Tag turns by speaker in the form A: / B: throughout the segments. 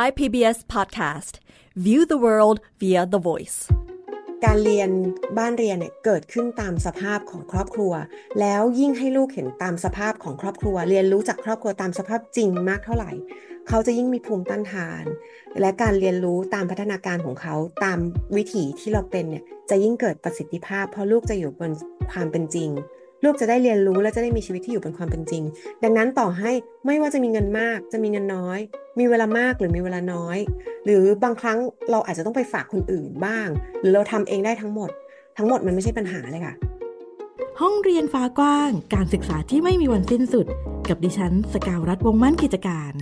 A: Thai PBS Podcast View the world via the voice การเรียนบ้านเรียนเนี่ยเกิดขึ้นตามสภาพของครอบครัว แล้วยิ่งให้ลูกเห็นตามสภาพของครอบครัว เรียนรู้จากครอบครัวตามสภาพจริงมากเท่าไหร่ เขาจะยิ่งมีภูมิต้านทาน และการเรียนรู้ตามพัฒนาการของเขาตามวิถีที่เราเป็นเนี่ยจะยิ่งเกิดประสิทธิภาพเพราะลูกจะอยู่บนความเป็นจริงลูกจะได้เรียนรู้และจะได้มีชีวิตที่อยู่เป็นความเป็นจริง ดังนั้นต่อให้ไม่ว่าจะมีเงินมาก จะมีเงินน้อย มีเวลามากหรือมีเวลาน้อย หรือบางครั้งเราอาจจะต้องไปฝากคนอื่นบ้าง หรือเราทำเองได้ทั้งหมด ทั้งหมดมันไม่ใช่ปัญหาเลยค่ะ ห้องเรียนฟ้ากว้างการศึกษา
B: ที่ไม่มีวันสิ้นสุด กับดิฉันสกาวรัฐวงมั่นกิจการ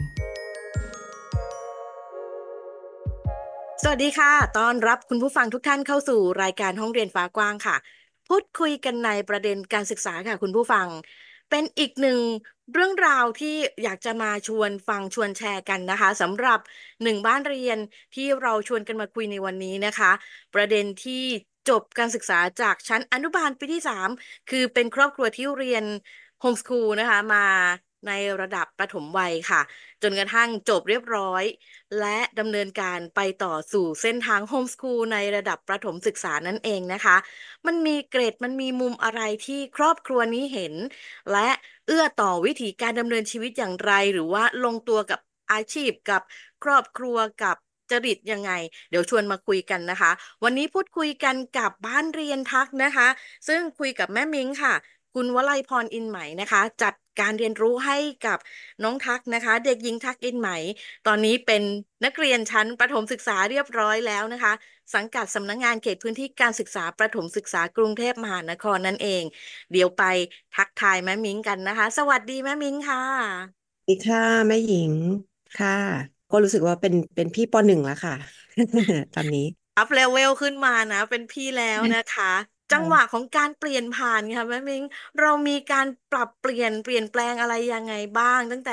B: สวัสดีค่ะตอนรับคุณผู้ฟังทุกท่านเข้าสู่รายการห้องเรียนฟ้ากว้างค่ะพูดคุยกันในประเด็นการศึกษาค่ะคุณผู้ฟัง เป็นอีกหนึ่งเรื่องราวที่อยากจะมาชวนฟังชวนแชร์กันนะคะสำหรับหนึ่งบ้านเรียนที่เราชวนกันมาคุยในวันนี้นะคะ ประเด็นที่จบการศึกษาจากชั้นอนุบาลปีที่3คือเป็นครอบครัวที่เรียนโฮมสคูลนะคะมาในระดับประถมวัยค่ะ จนกระทั่งจบเรียบร้อย และดำเนินการไปต่อสู่เส้นทางโฮมสคูลในระดับประถมศึกษานั่นเองนะคะ มันมีเกรดมันมีมุมอะไรที่ครอบครัวนี้เห็น และเอื้อต่อวิธีการดำเนินชีวิตอย่างไร หรือว่าลงตัวกับอาชีพกับครอบครัวกับจริตยังไง เดี๋ยวชวนมาคุยกันนะคะ วันนี้พูดคุยกันกับบ้านเรียนทักนะคะ ซึ่งคุยกับแม่มิงค่ะคุณวลัยพรอินใหม่นะคะ จัดการเรียนรู้ให้กับน้องทักนะคะ เด็กหญิงทักอินใหม่ ตอนนี้เป็นนักเรียนชั้นประถมศึกษาเรียบร้อยแล้วนะคะ สังกัดสำนักงงานเขตพื้นที่การศึกษาประถมศึกษากรุงเทพมหานครนั่นเอง เดี๋ยวไปทักทายแม่มิ้งกันนะคะ สวัสดีแม่มิ้งค่ะส
A: วัสดีค่ะแม่หญิงค่ะ ก็รู้สึกว่าเป็นเป็นพี่ปหนึ่งแล้วค่ะตอนนี้
B: อัพเลเวลขึ้นมานะ เป็นพี่แล้วนะคะจังหวะของการเปลี่ยนผ่านค่ะแม่มิงเรามีการปรับเปลี่ยนเปลี่ยนแปลงอะไรยังไงบ้าง ตั้งแต่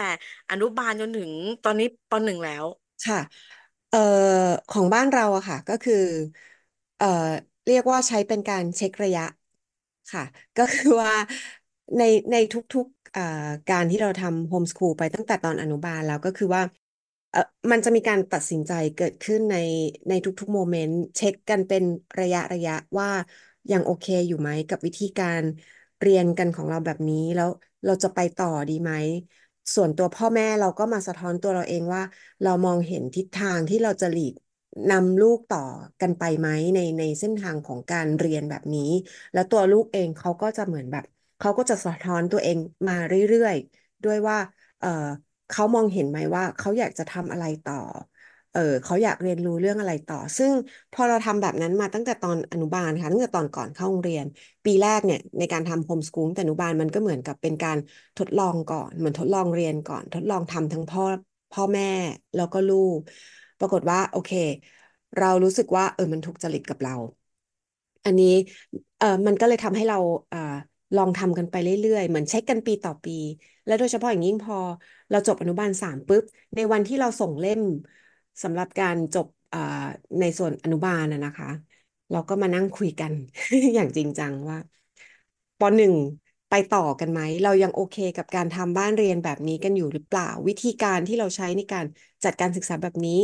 B: อนุบาลจนถึงตอนนี้ปหนึ่งแล้ว
A: ค่ะเอ่อของบ้านเราอะค่ะก็คือเอ่อเรียกว่าใช้เป็นการเช็คระยะค่ะ ก็คือว่าในในทุกๆเอ่อการที่เราทำโฮมสคูลไปตั้งแต่ตอนอนุบาลแล้วก็คือว่าเออมันจะมีการตัดสินใจเกิดขึ้นในในทุกๆโมเมนต์เช็คกันเป็นระยะระยะว่ายังโอเคอยู่ไหมกับวิธีการเรียนกันของเราแบบนี้ แล้วเราจะไปต่อดีไหมส่วนตัวพ่อแม่เราก็มาสะท้อนตัวเราเองว่า เรามองเห็นทิศทางที่เราจะหลีกนำลูกต่อกันไปไหมในในเส้นทางของการเรียนแบบนี้ แล้วตัวลูกเองเขาก็จะเหมือนแบบเขาก็จะสะท้อนตัวเองมาเรื่อยๆ ด้วยว่าเออเขามองเห็นไหมว่าเขาอยากจะทำอะไรต่อเออเขาอยากเรียนรู้เรื่องอะไรต่อ ซึ่งพอเราทำแบบนั้นมาตั้งแต่ตอนอนุบาลค่ะตั้งแต่ตอนก่อนเข้าโรงเรียน ปีแรกเนี่ยในการทำโฮมสกู๊ลแต่อนุบาลมันก็เหมือนกับเป็นการทดลองก่อนเหมือนทดลองเรียนก่อนทดลองทำทั้งพ่อพ่อแม่แล้วก็ลูกปรากฏว่าโอเค เรารู้สึกว่าเออมันถูกจริตกับเรา อันนี้เออมันก็เลยทำให้เราเออลองทำกันไปเรื่อยๆเหมือนเช็คกันปีต่อปี และโดยเฉพาะอย่างยิ่งพอ เราจบอนุบาลสามปุ๊บในวันที่เราส่งเล่มสำหรับการจบในส่วนอนุบาลนะคะ เราก็มานั่งคุยกันอย่างจริงจังว่าปหนึ่งไปต่อกันไหมเรายังโอเคกับการทำบ้านเรียนแบบนี้กันอยู่หรือเปล่าวิธีการที่เราใช้ในการจัดการศึกษาแบบนี้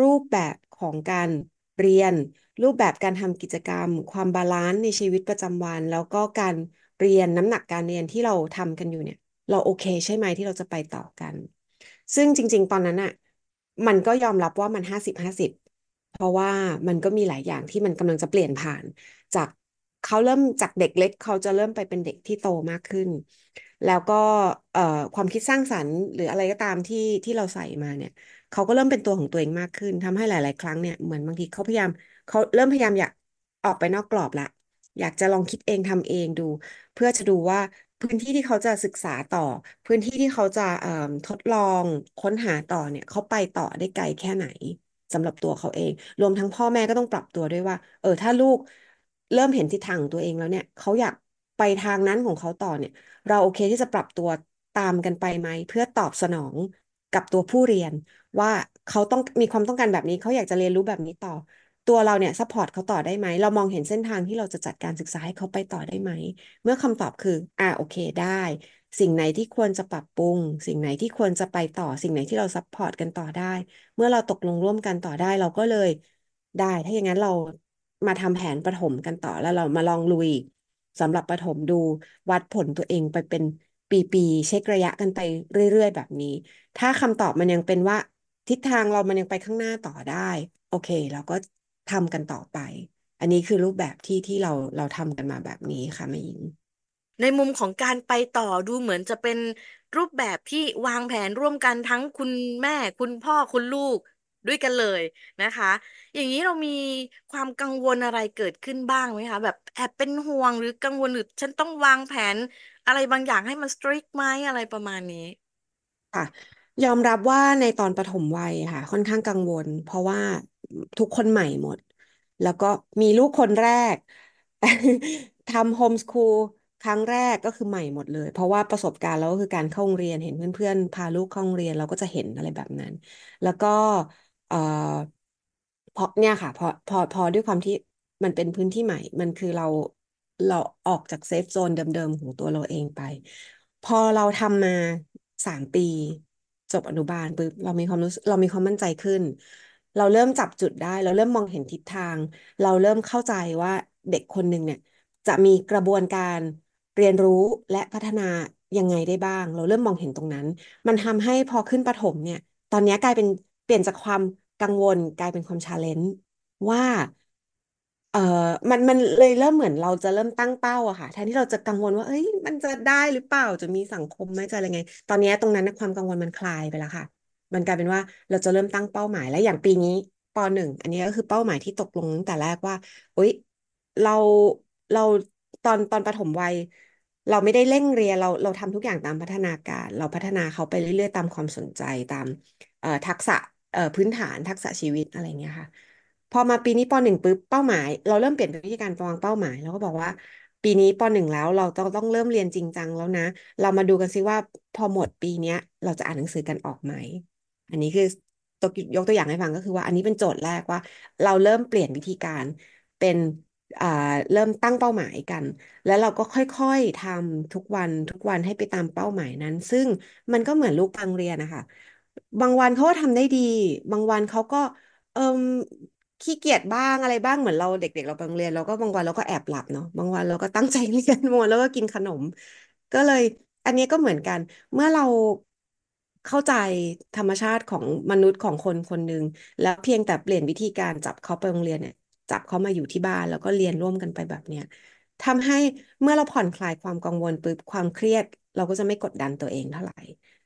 A: รูปแบบของการเรียน รูปแบบการทำกิจกรรม ความบาลานซ์ในชีวิตประจำวัน แล้วก็การเรียนน้ำหนักการเรียนที่เราทำกันอยู่เนี่ย เราโอเค ใช่ไหมที่เราจะไปต่อกัน ซึ่งจริง ๆตอนนั้นอะมันก็ยอมรับว่ามันห้าสิบห้าสิบเพราะว่ามันก็มีหลายอย่างที่มันกำลังจะเปลี่ยนผ่าน จากเขาเริ่มจากเด็กเล็กเขาจะเริ่มไปเป็นเด็กที่โตมากขึ้น แล้วก็เอความคิดสร้างสรรค์หรืออะไรก็ตามที่ที่เราใส่มาเนี่ยเขาก็เริ่มเป็นตัวของตัวเองมากขึ้นทำให้หลายๆครั้งเนี่ยเหมือนบางทีเขาพยายามเขาเริ่มพยายามอยากออกไปนอกกรอบละอยากจะลองคิดเองทำเองดู เพื่อจะดูว่าพื้นที่ที่เขาจะศึกษาต่อ พื้นที่ที่เขาจะเอ่อทดลองค้นหาต่อเนี่ย เขาไปต่อได้ไกลแค่ไหนสำหรับตัวเขาเอง รวมทั้งพ่อแม่ก็ต้องปรับตัวด้วยว่า เออ ถ้าลูกเริ่มเห็นทิศทางงตัวเองแล้วเนี่ย เขาอยากไปทางนั้นของเขาต่อเนี่ย เราโอเคที่จะปรับตัวตามกันไปไหมเพื่อตอบสนองกับตัวผู้เรียนว่าเขาต้องมีความต้องการแบบนี้เขาอยากจะเรียนรู้แบบนี้ต่อตัวเราเนี่ยซัพพอร์ตเขาต่อได้ไหมเรามองเห็นเส้นทางที่เราจะจัดการศึกษาให้เขาไปต่อได้ไหม เมื่อคำตอบคืออ่าโอเคได้ สิ่งไหนที่ควรจะปรับปรุงสิ่งไหนที่ควรจะไปต่อสิ่งไหนที่เราซัพพอร์ตกันต่อได้ เมื่อเราตกลงร่วมกันต่อได้เราก็เลยได้ ถ้าอย่างนั้นเรามาทำแผนประถมกันต่อแล้วเรามาลองลุยสำหรับประถมดูวัดผลตัวเองไปเป็นปีๆเช็คระยะกันไปเรื่อย ๆ แบบนี้ ถ้าคำตอบมันยังเป็นว่า ทิศทางเรามันยังไปข้างหน้าต่อได้โอเค เราก็ทำกันต่อไป อันนี้คือรูปแบบที่ที่เราเราทำกันมาแบบนี้ค่ะแม่หญิง
B: ในมุมของการไปต่อดูเหมือนจะเป็นรูปแบบที่วางแผนร่วมกันทั้งคุณแม่ คุณพ่อคุณลูกด้วยกันเลยนะคะ อย่างนี้เรามีความกังวลอะไรเกิดขึ้นบ้างไหมคะแบบแอบเป็นห่วงหรือกังวลหรือฉันต้องวางแผนอะไรบางอย่างให้มันสตริกไหมอะไรประมาณนี้
A: ค่ะยอมรับว่าในตอนปฐมวัยค่ะค่อนข้างกังวล เพราะว่าทุกคนใหม่หมด แล้วก็มีลูกคนแรกทำโฮมสคูลครั้งแรกก็คือใหม่หมดเลย เพราะว่าประสบการณ์เราก็คือการเข้าโรงเรียนเห็นเพื่อนๆ พาลูกเข้าโรงเรียนเราก็จะเห็นอะไรแบบนั้น แล้วก็เออเพราะเนี่ยค่ะพอพอพอด้วยความที่มันเป็นพื้นที่ใหม่ มันคือเราเราออกจากเซฟโซนเดิมๆของตัวเราเองไป พอเราทำมาสามปี จบอนุบาลปุ๊บเรามีความรู้เรามีความมั่นใจขึ้นเราเริ่มจับจุดได้ เราเริ่มมองเห็นทิศทาง เราเริ่มเข้าใจว่าเด็กคนหนึ่งเนี่ย จะมีกระบวนการเรียนรู้และพัฒนายังไงได้บ้าง เราเริ่มมองเห็นตรงนั้น มันทำให้พอขึ้นปฐมเนี่ย ตอนนี้กลายเป็นเปลี่ยนจากความกังวลกลายเป็นความชาเลนจ์ว่า เออมันมันเลยเริ่มเหมือน เราจะเริ่มตั้งเป้าอะค่ะ แทนที่เราจะกังวลว่า เอ้ย มันจะได้หรือเปล่าจะมีสังคมไหมจะอะไรไง ตอนนี้ตรงนั้นนะความกังวลมันคลายไปแล้วค่ะมันกลายเป็นว่าเราจะเริ่มตั้งเป้าหมายและอย่างปีนี้ปหนึ่งอันนี้ก็คือเป้าหมายที่ตกลงตั้งแต่แรกว่าเอ้ยเราเราตอนตอนประถมวัยเราไม่ได้เร่งเรียน เราเราทำทุกอย่างตามพัฒนาการ เราพัฒนาเขาไปเรื่อย ๆ ตามความสนใจตามทักษะพื้นฐานทักษะชีวิตอะไรเงี้ยค่ะ พอมาปีนี้ปหนึ่งปุ๊บเป้าหมายเราเริ่มเปลี่ยนวิธีการวางเป้าหมายเราก็บอกว่า ปีนี้ปหนึ่งแล้วเราต้องต้องเริ่มเรียนจริงจังแล้วนะ เรามาดูกันซิว่าพอหมดปีเนี้ย เราจะอ่านหนังสือกันออกไหมอันนี้คือตัวยกตัวอย่างให้ฟังก็คือว่าอันนี้เป็นโจทย์แรกว่า เราเริ่มเปลี่ยนวิธีการเป็นเริ่มตั้งเป้าหมายกัน แล้วเราก็ค่อยๆทำทุกวันทุกวันให้ไปตามเป้าหมายนั้น ซึ่งมันก็เหมือนลูกทางเรียนนะคะบางวันเขาก็ทำได้ดี บางวันเขาก็เอิมขี้เกียจบ้างอะไรบ้างเหมือนเราเด็ก ๆ เราไปงเรียนเราก็บางวันเราก็แอบหลับเนาะบางวันเราก็ตั้งใจเรียนมวนแล้วก็กินขนม ก็เลย อันนี้ก็เหมือนกันเมื่อเราเข้าใจธรรมชาติของมนุษย์ของคนคนหนึ่งแล้วเพียงแต่เปลี่ยนวิธีการจับเขาไปโรงเรียนเนี่ย จับเขามาอยู่ที่บ้าน แล้วก็เรียนร่วมกันไปแบบเนี้ยทำให้เมื่อเราผ่อนคลายความกังวลปุ๊บความเครียด เราก็จะไม่กดดันตัวเองเท่าไหร่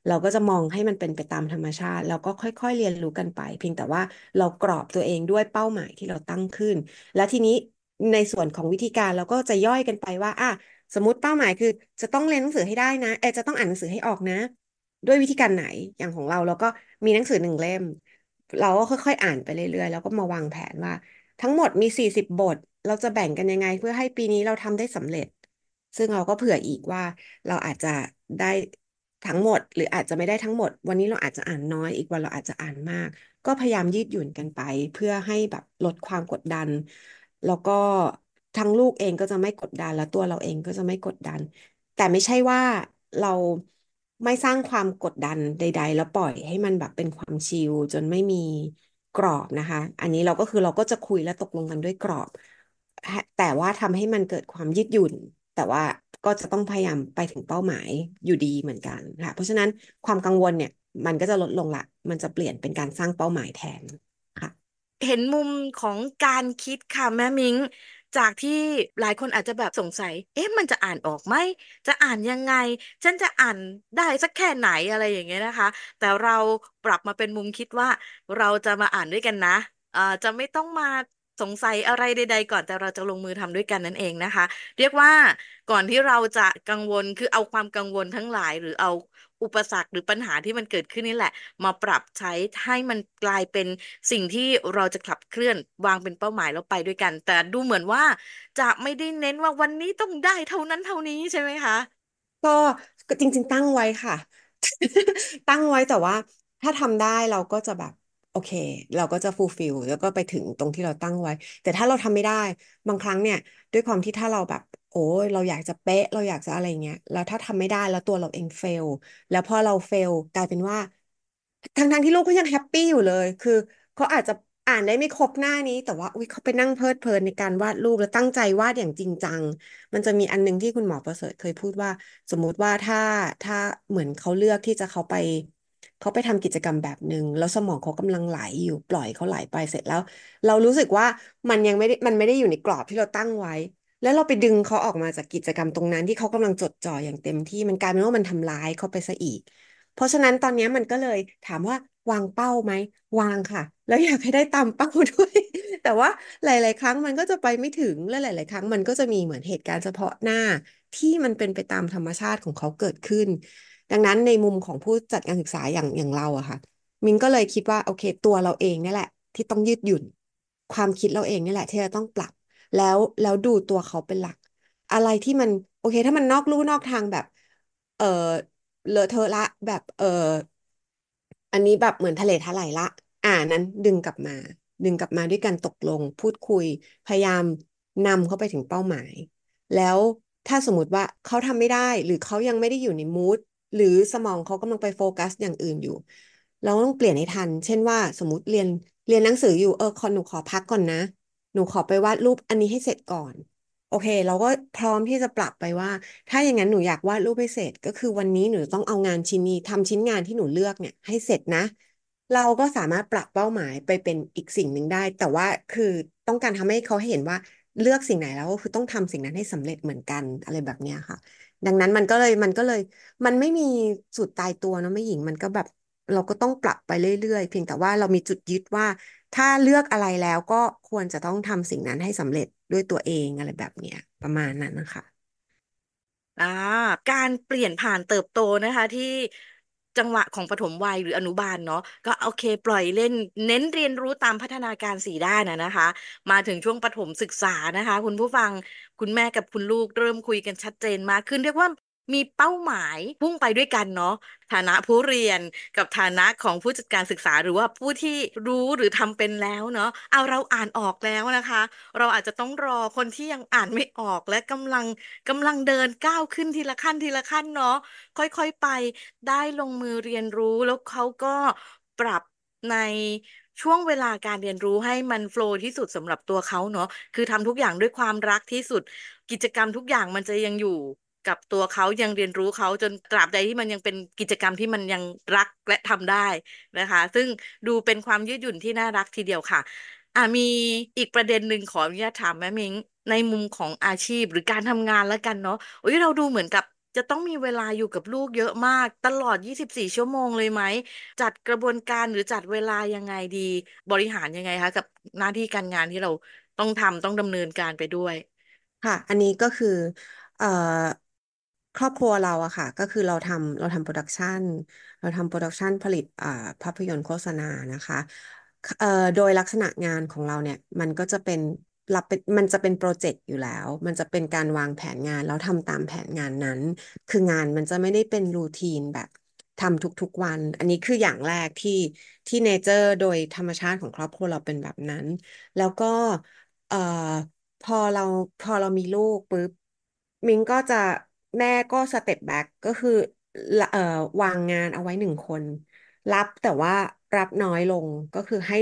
A: เราก็จะมองให้มันเป็นไปตามธรรมชาติ แล้วก็ค่อย ๆ เรียนรู้กันไป เพียงแต่ว่าเรากรอบตัวเองด้วยเป้าหมายที่เราตั้งขึ้น และทีนี้ในส่วนของวิธีการเราก็จะย่อยกันไปว่าอ่ะสมมติเป้าหมายคือ จะต้องเรียนหนังสือให้ได้นะเออจะต้องอ่านหนังสือให้ออกนะด้วยวิธีการไหนอย่างของเราเราก็มีหนังสือหนึ่งเล่ม เราก็ค่อย ๆ อ่านไปเรื่อยๆแล้วก็มาวางแผนว่า ทั้งหมดมีสี่สิบบท เราจะแบ่งกันยังไง เพื่อให้ปีนี้เราทำได้สำเร็จ ซึ่งเราก็เผื่ออีกว่า เราอาจจะได้ทั้งหมด หรืออาจจะไม่ได้ทั้งหมด วันนี้เราอาจจะอ่านน้อยอีกวันเราอาจจะอ่านมาก ก็พยายามยืดหยุ่นกันไป เพื่อให้แบบลดความกดดัน แล้วก็ทั้งลูกเองก็จะไม่กดดันแล้วตัวเราเองก็จะไม่กดดัน แต่ไม่ใช่ว่าเราไม่สร้างความกดดันใด ๆ แล้วปล่อยให้มันแบบเป็นความชิลจนไม่มีกรอบนะคะ อันนี้เราก็คือเราก็จะคุยและตกลงกันด้วยกรอบ แต่ว่าทำให้มันเกิดความยืดหยุ่น แต่ว่าก็จะต้องพยายามไปถึงเป้าหมายอยู่ดีเหมือนกันค่ะเพราะฉะนั้นความกังวลเนี่ยมันก็จะลดลงละมันจะเปลี่ยนเป็นการสร้างเป้าหมายแทนค่ะ
B: เห็นมุมของการคิดค่ะแม่มิงจากที่หลายคนอาจจะแบบสงสัย เอ๊ะ มันจะอ่านออกไหม จะอ่านยังไง ฉันจะอ่านได้สักแค่ไหนอะไรอย่างเงี้ยนะคะ แต่เราปรับมาเป็นมุมคิดว่า เราจะมาอ่านด้วยกันนะอ่าจะไม่ต้องมาสงสัยอะไรใดๆก่อนแต่เราจะลงมือทำด้วยกันนั่นเองนะคะ เรียกว่าก่อนที่เราจะกังวลคือเอาความกังวลทั้งหลาย หรือเอาอุปสรรคหรือปัญหาที่มันเกิดขึ้นนี่แหละ มาปรับใช้ให้มันกลายเป็นสิ่งที่เราจะขับเคลื่อนวางเป็นเป้าหมายแล้วไปด้วยกัน แต่ดูเหมือนว่า จะไม่ได้เน้นว่าวันนี้ต้องได้เท่านั้นเท่านี้ใช่ไหมคะ
A: ก็จริง ๆ ตั้งไว้ค่ะ ตั้งไว้แต่ว่า ถ้าทำได้เราก็จะแบบโอเคเราก็จะฟูลฟิลแล้วก็ไปถึงตรงที่เราตั้งไว้ แต่ถ้าเราทำไม่ได้ บางครั้งเนี่ย ด้วยความที่ถ้าเราแบบ โอ้ยเราอยากจะเป๊ะเราอยากจะอะไรเงี้ยแล้วถ้าทำไม่ได้แล้วตัวเราเองเฟล แล้วพอเราเฟลกลายเป็นว่าทั้งทั้งที่ลูกก็ยังแฮปปี้อยู่เลย คือเขาอาจจะอ่านได้ไม่ครบหน้านี้ แต่ว่าอุ้ยเขาไปนั่งเพลิดเพลินในการวาดรูปแล้วตั้งใจวาดอย่างจริงจังมันจะมีอันนึงที่คุณหมอประเสริฐเคยพูดว่า สมมุติว่าถ้าถ้าเหมือนเขาเลือกที่จะเขาไปเขาไปทำกิจกรรมแบบหนึ่งแล้วสมองเขากำลังไหลอยู่ปล่อยเขาไหลไปเสร็จแล้ว เรารู้สึกว่ามันยังไม่ได้มันไม่ได้อยู่ในกรอบที่เราตั้งไว้ แล้วเราไปดึงเขาออกมาจากกิจกรรมตรงนั้น ที่เขากำลังจดจ่ออย่างเต็มที่มันกลายเป็นว่ามันทำร้ายเขาไปซะอีก เพราะฉะนั้นตอนนี้มันก็เลยถามว่าวางเป้าไหม วางค่ะ แล้วอยากให้ได้ตามเป้าด้วยแต่ว่าหลาย ๆ ครั้งมันก็จะไปไม่ถึงและหลาย ๆ ครั้ง มันก็จะมีเหมือนเหตุการณ์เฉพาะหน้าที่มันเป็นไปตามธรรมชาติของเขาเกิดขึ้นดังนั้นในมุมของผู้จัดการศึกษาอย่างอย่างเราอะค่ะมิงก็เลยคิดว่า โอเค ตัวเราเองนี่แหละ ที่ต้องยืดหยุ่น ความคิดเราเองนี่แหละที่จะต้องปรับ แล้วแล้วดูตัวเขาเป็นหลัก อะไรที่มันโอเค ถ้ามันนอกลู่นอกทางแบบ เออเลอะเทอะละแบบเอออันนี้แบบเหมือนทะเลทลายละอ่านั้นดึงกลับมา ดึงกลับมาด้วยการตกลง พูดคุยพยายามนำเขาไปถึงเป้าหมาย แล้วถ้าสมมติว่าเขาทำไม่ได้หรือเขายังไม่ได้อยู่ในมูทหรือสมองเขากำลังไปโฟกัสอย่างอื่นอยู่ เราต้องเปลี่ยนให้ทัน เช่นว่า สมมติเรียนเรียนหนังสืออยู่เออคอนหนูขอพักก่อนนะหนูขอไปวาดรูปอันนี้ให้เสร็จก่อน โอเคเราก็พร้อมที่จะปรับไปว่า ถ้าอย่างนั้นหนูอยากวาดรูปให้เสร็จ ก็คือวันนี้หนูต้องเอางานชิ้นนี้ทำชิ้นงานที่หนูเลือกเนี่ยให้เสร็จนะ เราก็สามารถปรับเป้าหมายไปเป็นอีกสิ่งหนึ่งได้ แต่ว่าคือต้องการทำให้เขาเห็นว่าเลือกสิ่งไหนแล้วก็คือต้องทำสิ่งนั้นให้สำเร็จเหมือนกันอะไรแบบนี้ค่ะดังนั้นมันก็เลยมันก็เลย มันไม่มีสูตรตายตัวเนาะไม่หญิง มันก็แบบเราก็ต้องปรับไปเรื่อยๆ เพียงแต่ว่าเรามีจุดยึดว่า ถ้าเลือกอะไรแล้วก็ควรจะต้องทำสิ่งนั้นให้สำเร็จด้วยตัวเองอะไรแบบเนี้ยประมาณนั้นนะคะ
B: อ่าการเปลี่ยนผ่านเติบโตนะคะที่จังหวะของปฐมวัยหรืออนุบาลเนาะก็โอเคปล่อยเล่นเน้นเรียนรู้ตามพัฒนาการสี่ด้านนะนะคะ มาถึงช่วงปฐมศึกษานะคะ คุณผู้ฟังคุณแม่กับคุณลูก เริ่มคุยกันชัดเจนมากขึ้นเรียกว่ามีเป้าหมายพุ่งไปด้วยกันเนาะฐานะผู้เรียนกับฐานะของผู้จัดการศึกษา หรือว่าผู้ที่รู้หรือทำเป็นแล้วเนาะเอาเราอ่านออกแล้วนะคะ เราอาจจะต้องรอคนที่ยังอ่านไม่ออกและกำลังกำลังเดินก้าวขึ้นทีละขั้นทีละขั้นเนาะค่อยๆไปได้ลงมือเรียนรู้แล้วเขาก็ปรับในช่วงเวลาการเรียนรู้ให้มันโฟล์ที่สุดสำหรับตัวเขาเนาะคือทำทุกอย่างด้วยความรักที่สุดกิจกรรมทุกอย่างมันจะยังอยู่กับตัวเขายังเรียนรู้เขาจนตราบใดที่มันยังเป็นกิจกรรมที่มันยังรักและทำได้นะคะ ซึ่งดูเป็นความยืดหยุ่นที่น่ารักทีเดียวค่ะอ่ามีอีกประเด็นหนึ่งขออนุญาตถามแม่มิงในมุมของอาชีพหรือการทำงานแล้วกันเนาะโอ้ยเราดูเหมือนกับ จะต้องมีเวลาอยู่กับลูกเยอะมากตลอด 24 ชั่วโมงเลยไหมจัดกระบวนการหรือจัดเวลายังไงดีบริหารยังไงคะ กับหน้าที่การงานที่เราต้องทำต้องดำเนินการไปด้วย
A: ค่ะ อันนี้ก็คือเอ่อครอบครัวเราอะค่ะ ก็คือเราทำเราทำโปรดักชันเราทำโปรดักชันผลิตอ่าภาพยนตร์โฆษณานะคะเอ่อโดยลักษณะงานของเราเนี่ยมันก็จะเป็นรับเป็นมันจะเป็นโปรเจกต์อยู่แล้ว มันจะเป็นการวางแผนงานแล้วทำตามแผนงานนั้น คืองานมันจะไม่ได้เป็นรูทีนแบบทำทุกๆวัน อันนี้คืออย่างแรกที่ที่เนเจอร์โดยธรรมชาติของครอบครัวเราเป็นแบบนั้น แล้วก็เอ่อพอเราพอเรามีลูกปุ๊บมิงก็จะแม่ก็สเต็ปแบ็กก็คือเอ่อวางงานเอาไว้หนึ่งคน รับแต่ว่ารับน้อยลงก็คือให้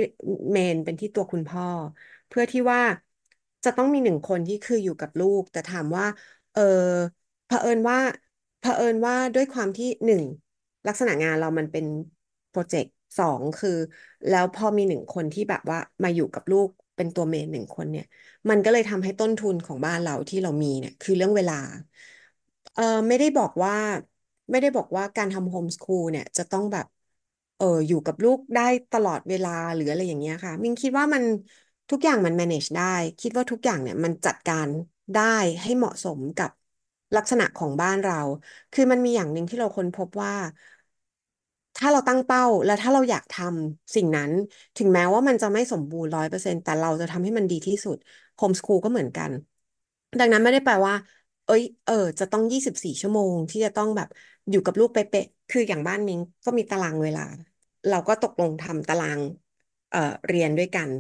A: เมนเป็นที่ตัวคุณพ่อ เพื่อที่ว่าจะต้องมีหนึ่งคนที่คืออยู่กับลูก แต่ถามว่า เออเผอิญว่าเผอิญว่าด้วยความที่หนึ่งลักษณะงานเรามันเป็นโปรเจกต์สองคือแล้วพอมีหนึ่งคนที่แบบว่ามาอยู่กับลูกเป็นตัวเมนหนึ่งคนเนี่ย มันก็เลยทำให้ต้นทุนของบ้านเราที่เรามีเนี่ยคือเรื่องเวลาเออไม่ได้บอกว่า ไม่ได้บอกว่าการทำโฮมสคูลเนี่ยจะต้องแบบเอออยู่กับลูกได้ตลอดเวลา หรืออะไรอย่างเงี้ยค่ะมิงคิดว่ามันทุกอย่างมัน manage ได้ คิดว่าทุกอย่างเนี่ยมันจัดการได้ให้เหมาะสมกับลักษณะของบ้านเรา คือมันมีอย่างหนึ่งที่เราค้นพบว่า ถ้าเราตั้งเป้าและถ้าเราอยากทำสิ่งนั้น ถึงแม้ว่ามันจะไม่สมบูรณ์ร้อยเปอร์เซ็นต์แต่เราจะทำให้มันดีที่สุดโฮมสคูลก็เหมือนกัน ดังนั้นไม่ได้แปลว่าเอ้ยเออ จะต้องยี่สิบสี่ชั่วโมงที่จะต้องแบบอยู่กับลูกเป๊ะๆคืออย่างบ้านมิงก็มีตารางเวลา เราก็ตกลงทำตารางเอ่อเรียนด้วยกัน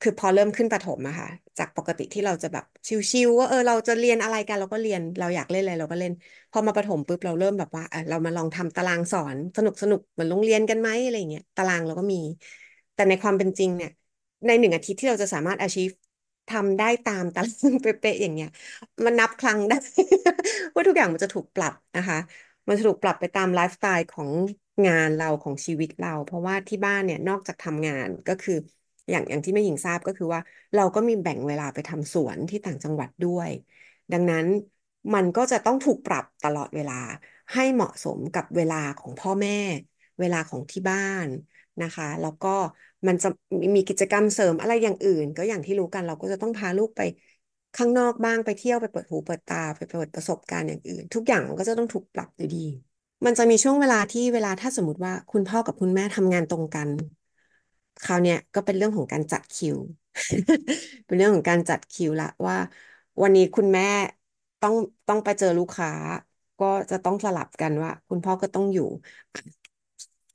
A: คือพอเริ่มขึ้นประถมอะค่ะจากปกติที่เราจะแบบชิวๆว่าเออเราจะเรียนอะไรกันเราก็เรียน เราอยากเล่นอะไรเราก็เล่นพอมาประถมปุ๊บเราเริ่มแบบว่าเออเรามาลองทำตารางสอนสนุกสนุกเหมือนโรงเรียนกันไหมอะไรเงี้ยตารางเราก็มี แต่ในความเป็นจริงเนี่ย ในหนึ่งอาทิตย์ที่เราจะสามารถ achieve ทำได้ตามตารางเป๊ะๆอย่างเงี้ย มันนับครั้งได้ว่าทุกอย่างมันจะถูกปรับนะคะ มันถูกปรับไปตามไลฟ์สไตล์ของงานเราของชีวิตเราเพราะว่าที่บ้านเนี่ยนอกจากทำงานก็คืออย่างอย่างที่แม่หญิงทราบก็คือว่า เราก็มีแบ่งเวลาไปทำสวนที่ต่างจังหวัดด้วย ดังนั้นมันก็จะต้องถูกปรับตลอดเวลาให้เหมาะสมกับเวลาของพ่อแม่ เวลาของที่บ้านนะคะแล้วก็มันจะมีกิจกรรมเสริมอะไรอย่างอื่น ก็อย่างที่รู้กัน เราก็จะต้องพาลูกไป ข้างนอกบ้างไปเที่ยวไปเปิดหูเปิดตาไปเปิดประสบการณ์อย่างอื่น ทุกอย่างมันก็จะต้องถูกปรับอยู่ดีมันจะมีช่วงเวลาที่เวลาถ้าสมมติว่า คุณพ่อกับคุณแม่ทำงานตรงกัน คราวเนี้ยก็เป็นเรื่องของการจัดคิว เป็นเรื่องของการจัดคิวละว่า วันนี้คุณแม่ต้องต้องไปเจอลูกค้า ก็จะต้องสลับกันว่าคุณพ่อก็ต้องอยู่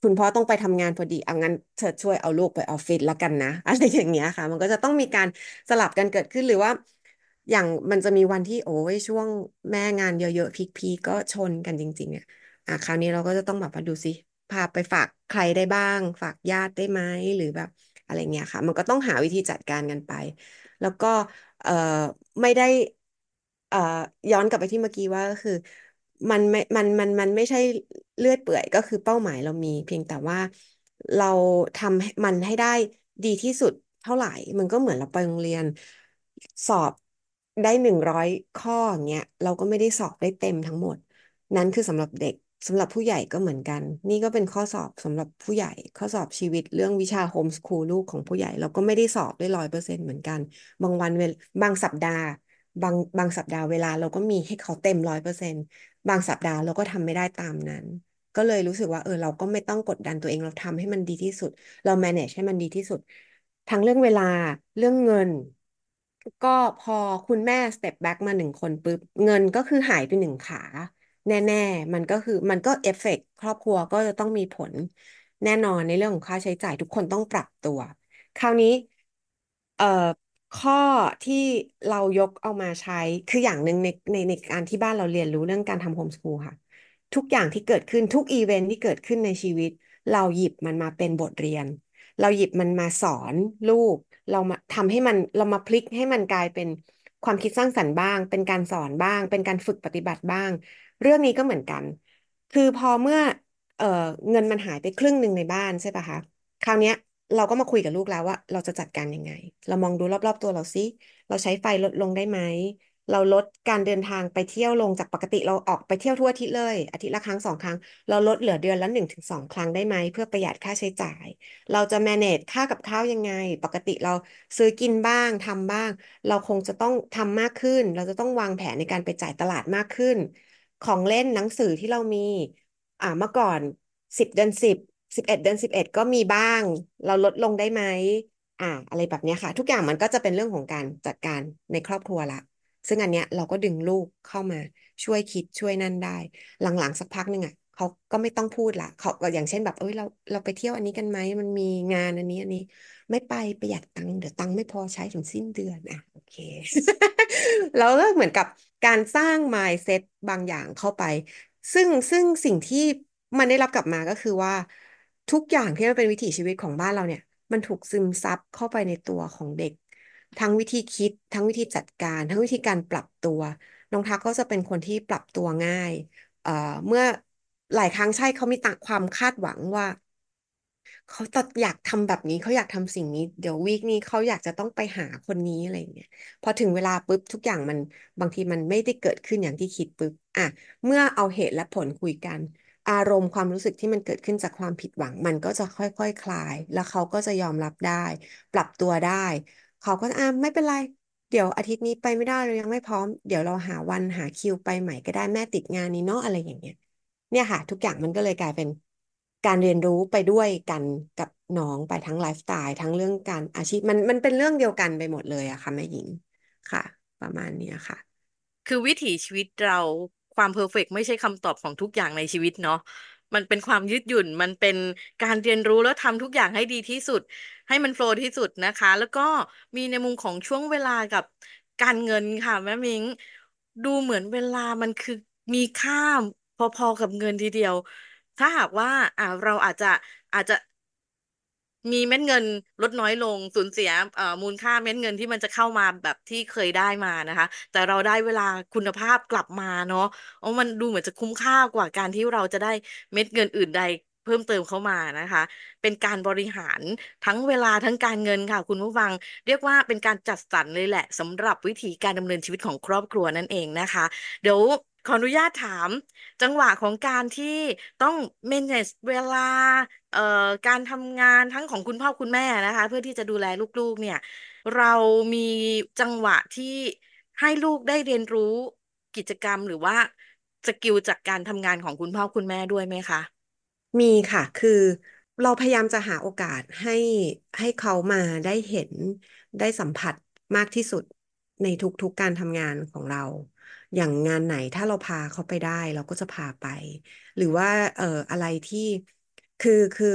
A: คุณพ่อต้องไปทำงานพอดีเอางั้นเธอช่วยเอาลูกไปออฟฟิศแล้วกันนะอะไรอย่างเงี้ยค่ะ มันก็จะต้องมีการสลับกันเกิดขึ้นหรือว่า อย่างมันจะมีวันที่โอ้ยช่วงแม่งานเยอะๆพีกพีก็ชนกันจริงๆเนี่ยอ่ะคราวนี้เราก็จะต้องแบบมาดูสิพาไปฝากใครได้บ้าง ฝากญาติได้ไหมหรือแบบ อะไรเงี้ยค่ะ มันก็ต้องหาวิธีจัดการกันไป แล้วก็เอ่อไม่ได้เอ่อย้อนกลับไปที่เมื่อกี้ว่าก็คือมันไม่มัน มัน มันไม่ใช่เลือดเปื่อยก็คือเป้าหมายเรามี เพียงแต่ว่าเราทำมันให้ได้ดีที่สุดเท่าไหร่ มันก็เหมือนเราไปโรงเรียน สอบได้หนึ่งร้อยข้ออย่างเงี้ยเราก็ไม่ได้สอบได้เต็มทั้งหมด นั้นคือสำหรับเด็กสำหรับผู้ใหญ่ก็เหมือนกัน นี่ก็เป็นข้อสอบสำหรับผู้ใหญ่ ข้อสอบชีวิตเรื่องวิชาโฮมสคูลลูกของผู้ใหญ่ เราก็ไม่ได้สอบได้ร้อยเปอร์เซ็นต์เหมือนกันบางวันเวบางสัปดาห์บางบางสัปดาห์เวลาเราก็มีให้เขาเต็มร้อยเปอร์เซ็นต์บางสัปดาห์เราก็ทำไม่ได้ตามนั้น ก็เลยรู้สึกว่าเออเราก็ไม่ต้องกดดันตัวเองเราทำให้มันดีที่สุด เรา manage ให้มันดีที่สุด ทั้งเรื่องเวลาเรื่องเงิน ก็พอคุณแม่ step back มาหนึ่งคนปุ๊บเงินก็คือหายไปหนึ่งขา แน่ ๆมันก็คือมันก็เอฟเฟกครอบครัวก็จะต้องมีผลแน่นอนในเรื่องของค่าใช้จ่ายทุกคนต้องปรับตัว คราวนี้ เอ่อข้อที่เรายกเอามาใช้คืออย่างหนึ่งในในในการที่บ้านเราเรียนรู้เรื่องการทำโฮมสกูลค่ะ ทุกอย่างที่เกิดขึ้นทุกอีเวนท์ที่เกิดขึ้นในชีวิตเราหยิบมันมาเป็นบทเรียน เราหยิบมันมาสอนลูกเรามาทำให้มันเรามาพลิกให้มันกลายเป็นความคิดสร้างสรรค์บ้าง เป็นการสอนบ้าง เป็นการฝึกปฏิบัติบ้าง เรื่องนี้ก็เหมือนกัน คือพอเมื่อเออเงินมันหายไปครึ่งหนึ่งในบ้านใช่ปะคะคราวเนี้ยเราก็มาคุยกับลูกแล้วว่าเราจะจัดการยังไง เรามองดูรอบ ๆตัวเราซิเราใช้ไฟลดลงได้ไหม เราลดการเดินทางไปเที่ยวลงจากปกติเราออกไปเที่ยวทั่วอาทิตย์เลยอาทิตย์ ละครั้งสองครั้ง เราลดเหลือเดือนละหนึ่งถึงสองครั้งได้ไหม เพื่อประหยัดค่าใช้จ่าย เราจะ manage ค่ากับข้าวยังไง ปกติเราซื้อกินบ้าง ทำบ้าง เราคงจะต้องทำมากขึ้น เราจะต้องวางแผนในการไปจ่ายตลาดมากขึ้น ของเล่นหนังสือที่เรามีอ่าเมื่อก่อนสิบเดือนสิบสิบเอ็ดเดือนสิบเอ็ดก็มีบ้าง เราลดลงได้ไหม อ่า อะไรแบบนี้ค่ะ ทุกอย่างมันก็จะเป็นเรื่องของการจัดการในครอบครัวละซึ่งอันเนี้ยเราก็ดึงลูกเข้ามาช่วยคิดช่วยนั่นได้ หลังๆสักพักหนึ่งอ่ะเขาก็ไม่ต้องพูดละเขาก็อย่างเช่นแบบเอ้ยเราเราไปเที่ยวอันนี้กันไหม มันมีงานอันนี้อันนี้ ไม่ไปประหยัดตังค์เดี๋ยวตังค์ไม่พอใช้ถึงสิ้นเดือนอ่ะโอเคแล้วก็เหมือนกับการสร้างมายเซ็ตบางอย่างเข้าไป ซึ่งซึ่งสิ่งที่มันได้รับกลับมาก็คือว่าทุกอย่างที่มันเป็นวิถีชีวิตของบ้านเราเนี่ย มันถูกซึมซับเข้าไปในตัวของเด็ก ทั้งวิธีคิด ทั้งวิธีจัดการ ทั้งวิธีการปรับตัวน้องทักก็จะเป็นคนที่ปรับตัวง่าย เอ่อเมื่อหลายครั้งใช่เขามีตักความคาดหวังว่าเขาตัดอยากทำแบบนี้เขาอยากทำสิ่งนี้ เดี๋ยววีคนี้เขาอยากจะต้องไปหาคนนี้อะไรเงี้ยพอถึงเวลาปุ๊บทุกอย่างมันบางทีมันไม่ได้เกิดขึ้นอย่างที่คิดปุ๊บอ่ะ เมื่อเอาเหตุและผลคุยกันอารมณ์ความรู้สึกที่มันเกิดขึ้นจากความผิดหวังมันก็จะค่อยๆคคลาย แล้วเขาก็จะยอมรับได้ ปรับตัวได้เขาก็อ่าไม่เป็นไร เดี๋ยวอาทิตย์นี้ไปไม่ได้เรายังไม่พร้อม เดี๋ยวเราหาวันหาคิวไปใหม่ก็ได้แม่ติดงานนี้เนาะอะไรอย่างเงี้ย เนี่ยค่ะ ทุกอย่างมันก็เลยกลายเป็นการเรียนรู้ไปด้วยกันกับน้องไปทั้งไลฟ์สไตล์ทั้งเรื่องการอาชีพมันมันเป็นเรื่องเดียวกันไปหมดเลยอะค่ะแม่หญิงค่ะ ประมาณนี้ค่ะ
B: คือวิถีชีวิตเราความเพอร์เฟกไม่ใช่คำตอบของทุกอย่างในชีวิตเนาะ มันเป็นความยืดหยุ่น มันเป็นการเรียนรู้แล้วทำทุกอย่างให้ดีที่สุด ให้มันโฟล์ที่สุดนะคะ แล้วก็มีในมุมของช่วงเวลากับการเงินค่ะแม่มิง ดูเหมือนเวลามันคือมีค่าพอๆกับเงินทีเดียว ถ้าหากว่าอ่าเราอาจจะอาจจะมีเม็ดเงินลดน้อยลงสูญเสียมูลค่าเม็ดเงินที่มันจะเข้ามาแบบที่เคยได้มานะคะ แต่เราได้เวลาคุณภาพกลับมาเนาะออมันดูเหมือนจะคุ้มค่ากว่าการที่เราจะได้เม็ดเงินอื่นใด เพิ่มเติมเข้ามานะคะ เป็นการบริหารทั้งเวลาทั้งการเงินค่ะคุณผู้ฟัง เรียกว่าเป็นการจัดสรรเลยแหละสำหรับวิธีการดำเนินชีวิตของครอบครัวนั่นเองนะคะเดี๋ยวขออนุญาตถาม จังหวะของการที่ต้อง manage เวลาเอ่อการทำงานทั้งของคุณพ่อคุณแม่นะคะ เพื่อที่จะดูแลลูกๆเนี่ยเรามีจังหวะที่ให้ลูกได้เรียนรู้กิจกรรมหรือว่าสกิลจากการทำงานของคุณพ่อคุณแม่ด้วยไหม
A: คะมีค่ะคือเราพยายามจะหาโอกาสให้ให้เขามาได้เห็นได้สัมผัสมากที่สุดในทุกๆกการทำงานของเราอย่างงานไหนถ้าเราพาเขาไปได้เราก็จะพาไป หรือว่าเอ่ออะไรที่คือคือ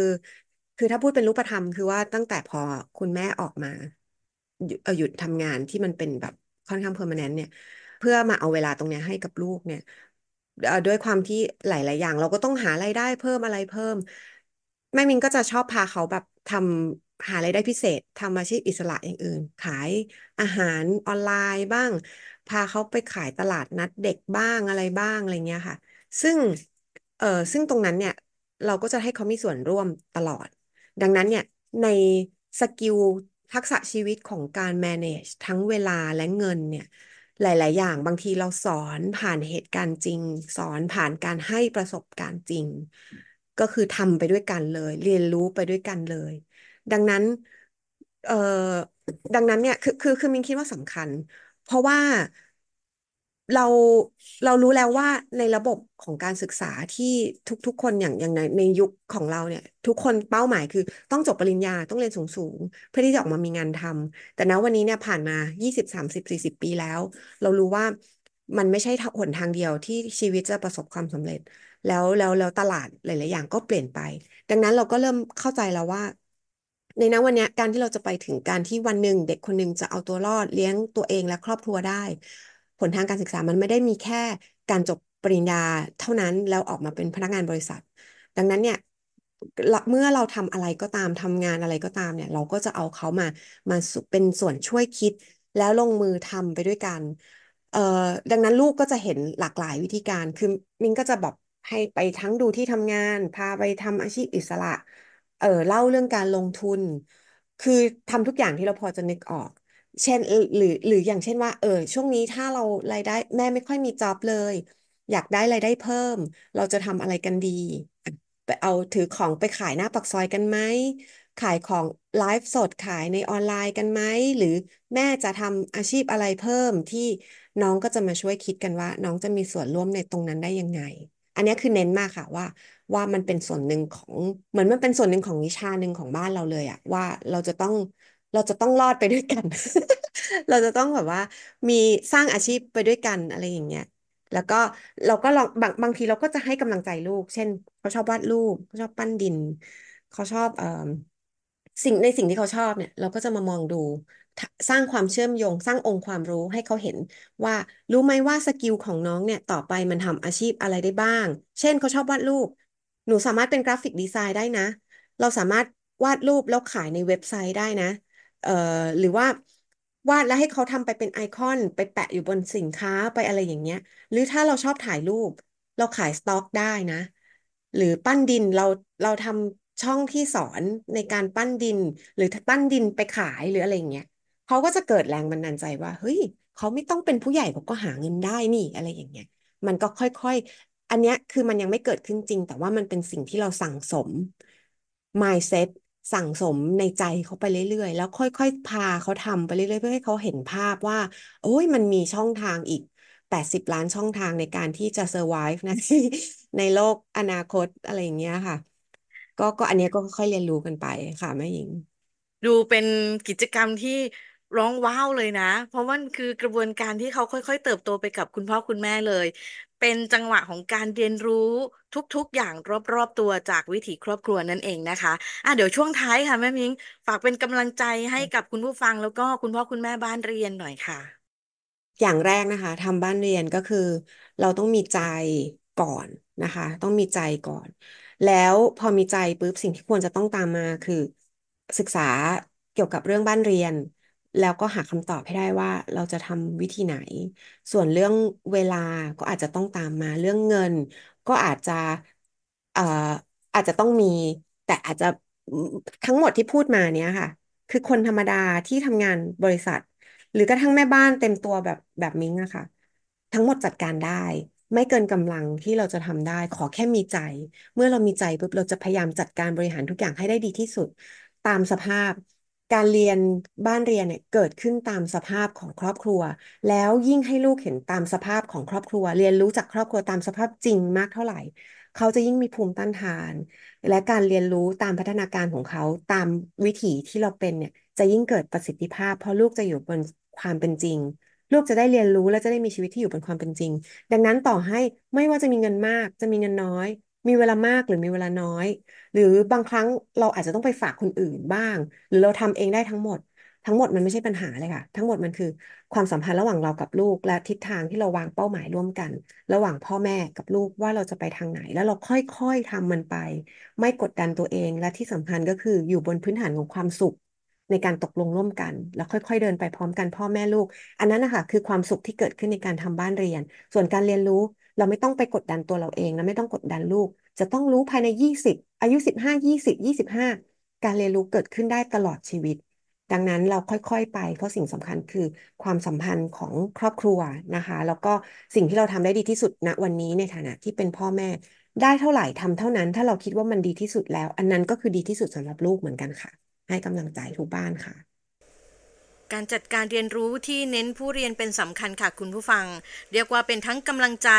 A: คือถ้าพูดเป็นรูปธรรมคือว่าตั้งแต่พอคุณแม่ออกมาหยุดทำงานที่มันเป็นแบบค่อนข้างเพอร์มานแนนต์เนี่ย เพื่อมาเอาเวลาตรงนี้ให้กับลูกเนี่ยด้วยความที่หลายๆ อย่าง เราก็ต้องหารายได้เพิ่มอะไรเพิ่ม แม่มินก็จะชอบพาเขาแบบทำหารายได้พิเศษทำอาชีพอิสระอย่างอื่นขายอาหารออนไลน์บ้างพาเขาไปขายตลาดนัดเด็กบ้างอะไรบ้างอะไรเงี้ยค่ะ ซึ่งเออซึ่งตรงนั้นเนี่ยเราก็จะให้เขามีส่วนร่วมตลอด ดังนั้นเนี่ยในสกิลทักษะชีวิตของการ manage ทั้งเวลาและเงินเนี่ยหลายๆอย่างบางทีเราสอนผ่านเหตุการณ์จริง สอนผ่านการให้ประสบการณ์จริง ก็คือทำไปด้วยกันเลย เรียนรู้ไปด้วยกันเลย ดังนั้นเอ่อดังนั้นเนี่ยคือคือคือมินคิดว่าสำคัญเพราะว่าเราเรารู้แล้วว่าในระบบของการศึกษาที่ทุกๆคนอย่างอย่างในในยุคของเราเนี่ย ทุกคนเป้าหมายคือต้องจบปริญญาต้องเรียนสูงๆเพื่อที่จะออกมามีงานทำ แต่ณวันนี้เนี่ยผ่านมายี่สิบสามสิบสี่สิบปีแล้วเรารู้ว่ามันไม่ใช่หนทางเดียวที่ชีวิตจะประสบความสำเร็จ แล้วแล้วแล้วตลาดหลายๆอย่าง ก็เปลี่ยนไป ดังนั้นเราก็เริ่มเข้าใจแล้วว่าในนั้นวันนี้การที่เราจะไปถึงการที่วันหนึ่งเด็กคนหนึ่งจะเอาตัวรอดเลี้ยงตัวเองและครอบครัวได้ ผลทางการศึกษามันไม่ได้มีแค่การจบปริญญาเท่านั้นแล้วออกมาเป็นพนักงานบริษัท ดังนั้นเนี่ยเมื่อเราทำอะไรก็ตามทำงานอะไรก็ตามเนี่ย เราก็จะเอาเขามามาเป็นส่วนช่วยคิด แล้วลงมือทำไปด้วยกันเอ่อดังนั้นลูกก็จะเห็นหลากหลายวิธีการคือมิงก็จะแบบให้ไปทั้งดูที่ทำงานพาไปทำอาชีพอิสระเออ เล่าเรื่องการลงทุน คือทำทุกอย่างที่เราพอจะนึกออก เช่น หรือหรืออย่างเช่นว่าเออช่วงนี้ถ้าเรารายได้แม่ไม่ค่อยมีจ็อบเลย อยากได้รายได้เพิ่ม เราจะทำอะไรกันดีไปเอาถือของไปขายหน้าปากซอยกันไหมขายของไลฟ์สดขายในออนไลน์กันไหมหรือแม่จะทำอาชีพอะไรเพิ่มที่น้องก็จะมาช่วยคิดกันว่า น้องจะมีส่วนร่วมในตรงนั้นได้ยังไงอันนี้คือเน้นมากค่ะว่า ว่ามันเป็นส่วนหนึ่งของเหมือนมันเป็นส่วนหนึ่งของวิชาหนึ่งของบ้านเราเลยอะว่าเราจะต้องเราจะต้องรอดไปด้วยกัน เราจะต้องแบบว่ามีสร้างอาชีพไปด้วยกันอะไรอย่างเงี้ย แล้วก็เราก็ลองบางบางทีเราก็จะให้กำลังใจลูกเช่นเขาชอบวาดรูปเขาชอบปั้นดินเขาชอบเอ่อสิ่งในสิ่งที่เขาชอบเนี่ย เราก็จะมามองดูสร้างความเชื่อมโยงสร้างองค์ความรู้ให้เขาเห็น ว่ารู้ไหมว่าสกิลของน้องเนี่ยต่อไปมันทำอาชีพอะไรได้บ้าง เช่นเขาชอบวาดรูป หนูสามารถเป็นกราฟิกดีไซน์ได้นะ เราสามารถวาดรูปแล้วขายในเว็บไซต์ได้นะเอ่อหรือว่าวาดแล้วให้เขาทำไปเป็นไอคอนไปแปะอยู่บนสินค้าไปอะไรอย่างเงี้ยหรือถ้าเราชอบถ่ายรูป เราขายสต็อกได้นะ หรือปั้นดินเราเราทำช่องที่สอนในการปั้นดิน หรือปั้นดินไปขายหรืออะไรอย่างเงี้ยเขาก็จะเกิดแรงบันดาลใจว่า เฮ้ย เขาไม่ต้องเป็นผู้ใหญ่เขาก็หาเงินได้นี่ อะไรอย่างเงี้ย มันก็ค่อย ๆ อันเนี้ยคือมันยังไม่เกิดขึ้นจริง แต่ว่ามันเป็นสิ่งที่เราสั่งสม mindset สั่งสมในใจเขาไปเรื่อยๆ แล้วค่อย ๆ พาเขาทำไปเรื่อยๆ เพื่อให้เขาเห็นภาพว่า โอ้ย มันมีช่องทางอีก80ล้านช่องทางในการที่จะ survive นะที่ในโลกอนาคตอะไรอย่างเงี้ยค่ะ ก็ก็อันนี้ก็ค่อยเรียนรู้กันไปค่ะแม่หญิง
B: ดูเป็นกิจกรรมที่ร้องว้าวเลยนะ เพราะมันคือกระบวนการที่เขาค่อย ๆ เติบโตไปกับคุณพ่อคุณแม่เลย เป็นจังหวะของการเรียนรู้ทุกๆ อย่างรอบๆตัวจากวิถีครอบครัวนั่นเองนะคะอ่ะเดี๋ยวช่วงท้ายค่ะแม่มิงฝากเป็นกำลังใจให้กับคุณผู้ฟังแล้วก็คุณพ่อคุณแม่บ้านเรียนหน่อยค่ะ
A: อย่างแรกนะคะทำบ้านเรียนก็คือ เราต้องมีใจก่อนนะคะ ต้องมีใจก่อน แล้วพอมีใจปุ๊บสิ่งที่ควรจะต้องตามมาคือศึกษาเกี่ยวกับเรื่องบ้านเรียนแล้วก็หาคำตอบให้ได้ว่าเราจะทำวิธีไหน ส่วนเรื่องเวลาก็อาจจะต้องตามมาเรื่องเงินก็อาจจะเอ่ออาจจะต้องมี แต่อาจจะทั้งหมดที่พูดมาเนี้ยค่ะ คือคนธรรมดาที่ทำงานบริษัท หรือกระทั่งแม่บ้านเต็มตัวแบบแบบมิ้งอะค่ะทั้งหมดจัดการได้ ไม่เกินกำลังที่เราจะทำได้ ขอแค่มีใจ เมื่อเรามีใจปุ๊บเราจะพยายามจัดการบริหารทุกอย่างให้ได้ดีที่สุด ตามสภาพการเรียนบ้านเรียนเนี่ยเกิดขึ้นตามสภาพของครอบครัว แล้วยิ่งให้ลูกเห็นตามสภาพของครอบครัว เรียนรู้จากครอบครัวตามสภาพจริงมากเท่าไหร่ เขาจะยิ่งมีภูมิต้านทานและการเรียนรู้ตามพัฒนาการของเขาตามวิถีที่เราเป็นเนี่ยจะยิ่งเกิดประสิทธิภาพ เพราะลูกจะอยู่บนความเป็นจริง ลูกจะได้เรียนรู้และจะได้มีชีวิตที่อยู่บนความเป็นจริง ดังนั้นต่อให้ไม่ว่าจะมีเงินมากจะมีเงินน้อยมีเวลามากหรือมีเวลาน้อย หรือบางครั้งเราอาจจะต้องไปฝากคนอื่นบ้าง หรือเราทำเองได้ทั้งหมด ทั้งหมดมันไม่ใช่ปัญหาเลยค่ะทั้งหมดมันคือความสัมพันธ์ระหว่างเรากับลูก และทิศทางที่เราวางเป้าหมายร่วมกัน ระหว่างพ่อแม่กับลูกว่าเราจะไปทางไหนแล้วเราค่อยๆทำมันไป ไม่กดดันตัวเองและที่สำคัญก็คืออยู่บนพื้นฐานของความสุข ในการตกลงร่วมกัน แล้วค่อยๆ เดินไปพร้อมกันพ่อแม่ลูก อันนั้นนะคะคือความสุขที่เกิดขึ้นในการทำบ้านเรียน ส่วนการเรียนรู้เราไม่ต้องไปกดดันตัวเราเองและไม่ต้องกดดันลูก จะต้องรู้ภายใน 20 อายุ 15 20 25 การเรียนรู้เกิดขึ้นได้ตลอดชีวิต ดังนั้นเราค่อยๆไปเพราะสิ่งสำคัญคือความสัมพันธ์ของครอบครัวนะคะแล้วก็สิ่งที่เราทำได้ดีที่สุดณนะวันนี้ในฐานะที่เป็นพ่อแม่ ได้เท่าไหร่ทำเท่านั้นถ้าเราคิดว่ามันดีที่สุดแล้ว อันนั้นก็คือดีที่สุดสำหรับลูกเหมือนกันค่ะ ให้กำลังใจทุกบ้านค่ะ
B: การจัดการเรียนรู้ที่เน้นผู้เรียนเป็นสำคัญค่ะคุณผู้ฟังเรียกว่าเป็นทั้งกำลังใจ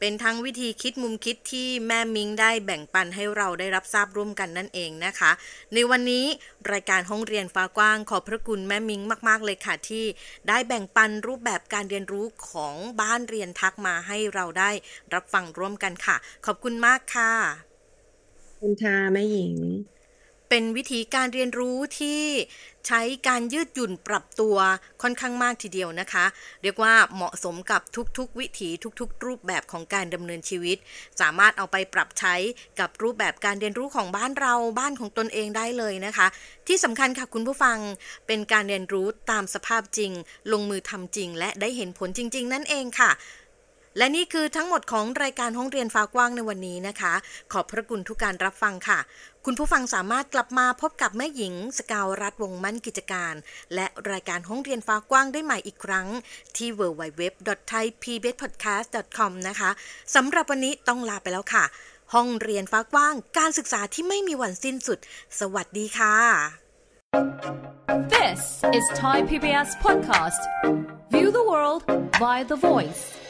B: เป็นทั้งวิธีคิดมุมคิดที่แม่มิงได้แบ่งปันให้เราได้รับทราบร่วมกันนั่นเองนะคะ ในวันนี้รายการห้องเรียนฟ้ากว้าง ขอบพระคุณแม่มิงมากๆ เลยค่ะ ที่ได้แบ่งปันรูปแบบการเรียนรู้ของบ้านเรียนทักมาให้เราได้รับฟังร่วมกันค่ะ ขอบคุณมากค่ะ
A: คุณชาแม่หญิง
B: เป็นวิธีการเรียนรู้ที่ใช้การยืดหยุ่นปรับตัวค่อนข้างมากทีเดียวนะคะ เรียกว่าเหมาะสมกับทุกๆวิถีทุกๆรูปแบบของการดำเนินชีวิต สามารถเอาไปปรับใช้กับรูปแบบการเรียนรู้ของบ้านเราบ้านของตนเองได้เลยนะคะ ที่สำคัญค่ะ คุณผู้ฟังเป็นการเรียนรู้ตามสภาพจริง ลงมือทำจริง และได้เห็นผลจริง ๆ นั่นเองค่ะและนี่คือทั้งหมดของรายการห้องเรียนฟ้ากว้างในวันนี้นะคะ ขอบพระคุณทุกการรับฟังค่ะ คุณผู้ฟังสามารถกลับมาพบกับแม่หญิง สกาวรัฐวงมั่นกิจการและรายการห้องเรียนฟ้ากว้างได้ใหม่อีกครั้งที่ www.thaipbspodcast.com นะคะสำหรับวันนี้ต้องลาไปแล้วค่ะ ห้องเรียนฟ้ากว้างการศึกษาที่ไม่มีวันสิ้นสุด สวัสดีค่ะ This is Thai PBS podcast View the world by the voice